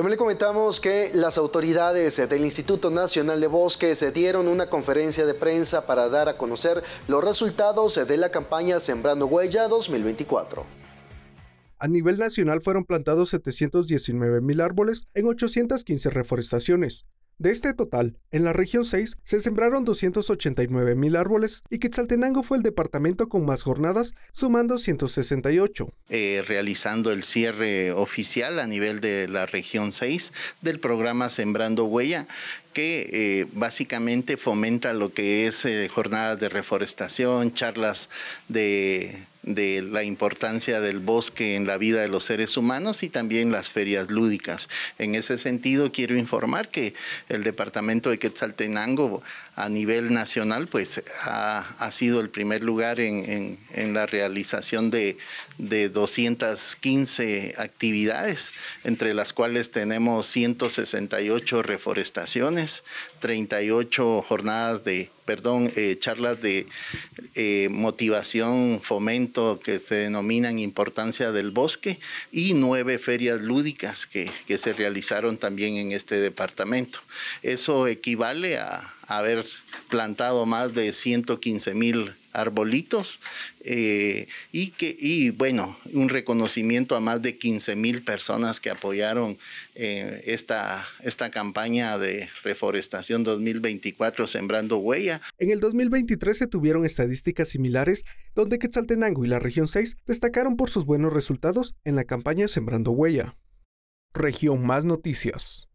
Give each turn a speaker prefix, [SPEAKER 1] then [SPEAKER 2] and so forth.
[SPEAKER 1] También le comentamos que las autoridades eh, del Instituto Nacional de Bosques eh, dieron una conferencia de prensa para dar a conocer los resultados eh, de la campaña Sembrando Huella 2024.
[SPEAKER 2] A nivel nacional fueron plantados 719 mil árboles en 815 reforestaciones, de este total, en la región 6 se sembraron 289 mil árboles y Quetzaltenango fue el departamento con más jornadas, sumando 168.
[SPEAKER 1] Eh, realizando el cierre oficial a nivel de la región 6 del programa Sembrando Huella, que eh, básicamente fomenta lo que es eh, jornadas de reforestación, charlas de de la importancia del bosque en la vida de los seres humanos y también las ferias lúdicas. En ese sentido, quiero informar que el departamento de Quetzaltenango a nivel nacional pues ha, sido el primer lugar en, la realización de, de, 215 actividades, entre las cuales tenemos 168 reforestaciones, 38 jornadas de, perdón, eh, charlas de eh, motivación, fomento, que se denominan Importancia del Bosque, y nueve ferias lúdicas que se realizaron también en este departamento. Eso equivale a haber plantado más de 115 mil arbolitos eh, y que y bueno un reconocimiento a más de 15 mil personas que apoyaron eh, esta, esta campaña de reforestación 2024 sembrando
[SPEAKER 2] huella en el 2023 se tuvieron estadísticas similares donde Quetzaltenango y la región 6 destacaron por sus buenos resultados en la campaña sembrando huella región más noticias